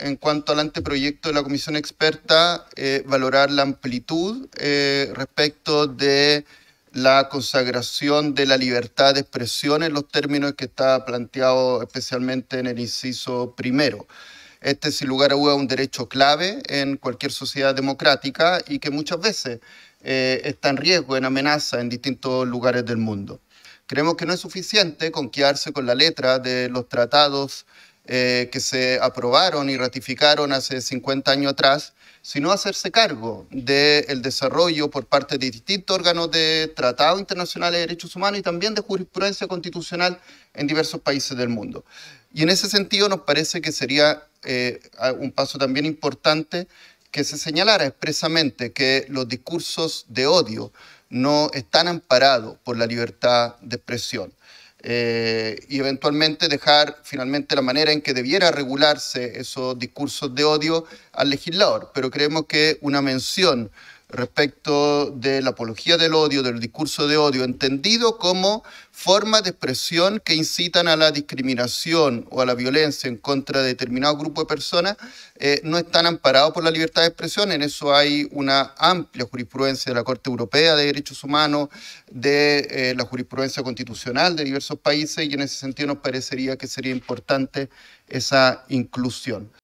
en cuanto al anteproyecto de la comisión experta, eh, valorar la amplitud eh, respecto de la consagración de la libertad de expresión en los términos que está planteado especialmente en el inciso primero. Este, sin lugar a duda, es un derecho clave en cualquier sociedad democrática y que muchas veces eh, está en riesgo, en amenaza en distintos lugares del mundo. Creemos que no es suficiente con con la letra de los tratados eh, que se aprobaron y ratificaron hace 50 años atrás, sino hacerse cargo del desarrollo por parte de distintos órganos de tratados internacionales de derechos humanos y también de jurisprudencia constitucional en diversos países del mundo. Y en ese sentido nos parece que sería eh, un paso también importante que se señalara expresamente que los discursos de odio no están amparados por la libertad de expresión. Eh, y eventualmente dejar finalmente la manera en que debiera regularse esos discursos de odio al legislador. Pero creemos que una mención respecto de la apología del odio, del discurso de odio, entendido como formas de expresión que incitan a la discriminación o a la violencia en contra de determinado grupo de personas, eh, no están amparados por la libertad de expresión. En eso hay una amplia jurisprudencia de la Corte Europea de Derechos Humanos, de eh, la jurisprudencia constitucional de diversos países, y en ese sentido nos parecería que sería importante esa inclusión.